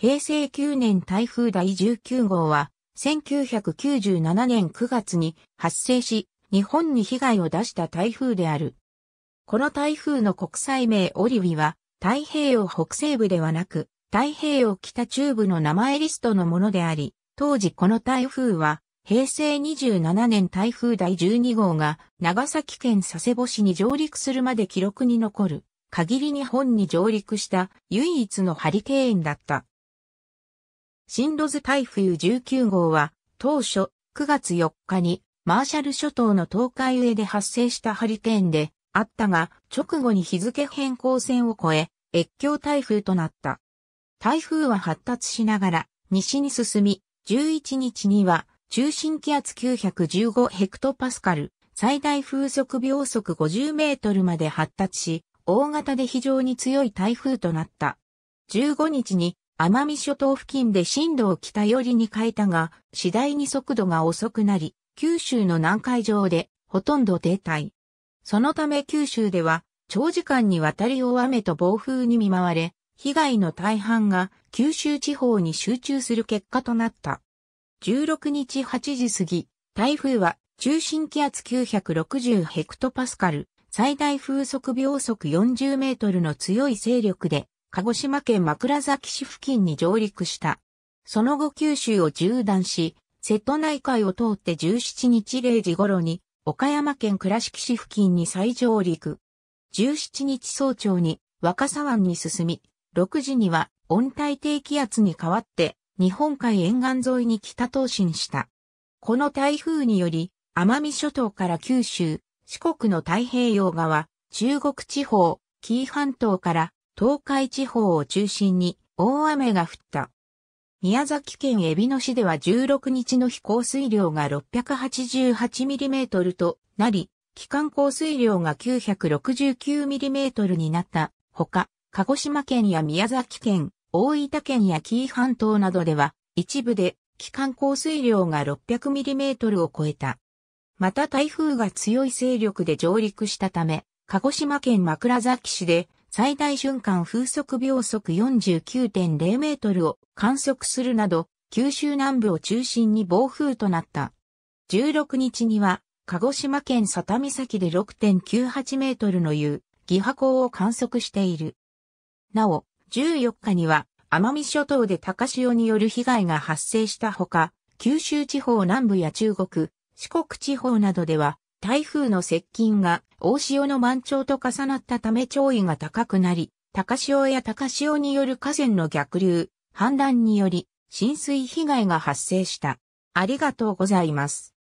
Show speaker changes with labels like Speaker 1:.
Speaker 1: 平成9年台風第19号は、1997年9月に発生し、日本に被害を出した台風である。この台風の国際名オリビは、太平洋北西部ではなく、太平洋北中部の名前リストのものであり、当時この台風は、平成27年台風第12号が長崎県佐世保市に上陸するまで記録に残る、限り日本に上陸した唯一のハリケーンだった。新ロズ台風19号は、当初9月4日にマーシャル諸島の東海上で発生したハリケーンであったが、直後に日付変更線を越え、越境台風となった。台風は発達しながら西に進み、11日には中心気圧915ヘクトパスカル、最大風速秒速50メートルまで発達し、大型で非常に強い台風となった。15日に奄美諸島付近で震度を北寄りに変えたが、次第に速度が遅くなり、九州の南海上でほとんど停滞。そのため九州では長時間にわたり大雨と暴風に見舞われ、被害の大半が九州地方に集中する結果となった。16日8時過ぎ、台風は中心気圧960ヘクトパスカル、最大風速秒速40メートルの強い勢力で鹿児島県枕崎市付近に上陸した。その後九州を縦断し、瀬戸内海を通って17日0時頃に、岡山県倉敷市付近に再上陸。17日早朝に若狭湾に進み、6時には温帯低気圧に変わって日本海沿岸沿いに北東進した。この台風により、奄美諸島から九州、四国の太平洋側、中国地方、紀伊半島から東海地方を中心に大雨が降った。宮崎県海老野市では16日の非降水量が6 8 8トルとなり、期間降水量が9 6 9トルになったほか、鹿児島県や宮崎県、大分県や紀伊半島などでは、一部で期間降水量が6 0 0トルを超えた。また台風が強い勢力で上陸したため、鹿児島県枕崎市で最大瞬間風速秒速49.0メートルを観測するなど、九州南部を中心に暴風となった。16日には、鹿児島県佐田岬で6.98メートルの湯、ギ波高を観測している。なお、14日には、奄美諸島で高潮による被害が発生したほか、九州地方南部や中国、四国地方などでは、台風の接近が大潮の満潮と重なったため潮位が高くなり、高潮や高潮による河川の逆流、氾濫により浸水被害が発生した。ありがとうございます。